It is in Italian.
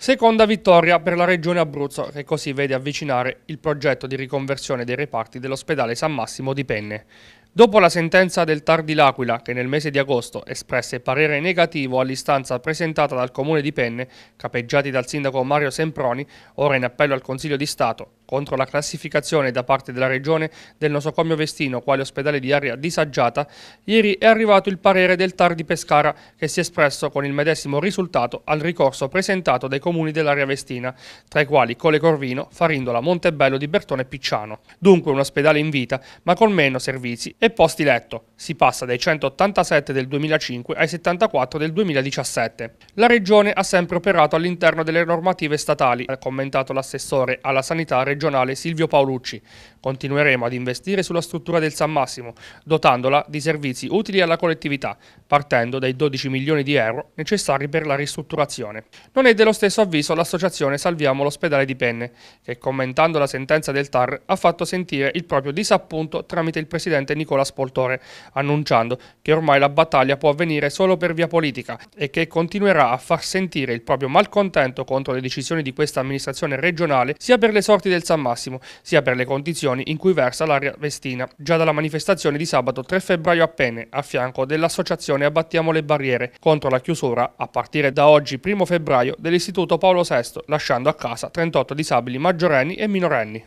Seconda vittoria per la regione Abruzzo che così vede avvicinare il progetto di riconversione dei reparti dell'ospedale San Massimo di Penne. Dopo la sentenza del Tar di L'Aquila, che nel mese di agosto espresse parere negativo all'istanza presentata dal Comune di Penne, capeggiati dal sindaco Mario Semproni, ora in appello al Consiglio di Stato, contro la classificazione da parte della Regione del nosocomio Vestino quale ospedale di area disagiata, ieri è arrivato il parere del TAR di Pescara che si è espresso con il medesimo risultato al ricorso presentato dai comuni dell'area Vestina, tra i quali Cole Corvino, Farindola, Montebello di Bertone e Picciano. Dunque un ospedale in vita ma con meno servizi e posti letto si passa dai 187 del 2005 ai 74 del 2017. La Regione ha sempre operato all'interno delle normative statali, ha commentato l'assessore alla sanità regionale Silvio Paolucci. Continueremo ad investire sulla struttura del San Massimo, dotandola di servizi utili alla collettività, partendo dai 12 milioni di euro necessari per la ristrutturazione. Non è dello stesso avviso l'associazione Salviamo l'ospedale di Penne, che commentando la sentenza del TAR ha fatto sentire il proprio disappunto tramite il presidente Nicola Spoltore, annunciando che ormai la battaglia può avvenire solo per via politica e che continuerà a far sentire il proprio malcontento contro le decisioni di questa amministrazione regionale sia per le sorti del San Massimo, sia per le condizioni in cui versa l'area vestina, già dalla manifestazione di sabato 3 febbraio appena a fianco dell'associazione Abbattiamo le barriere contro la chiusura, a partire da oggi 1 febbraio, dell'Istituto Paolo VI, lasciando a casa 38 disabili maggiorenni e minorenni.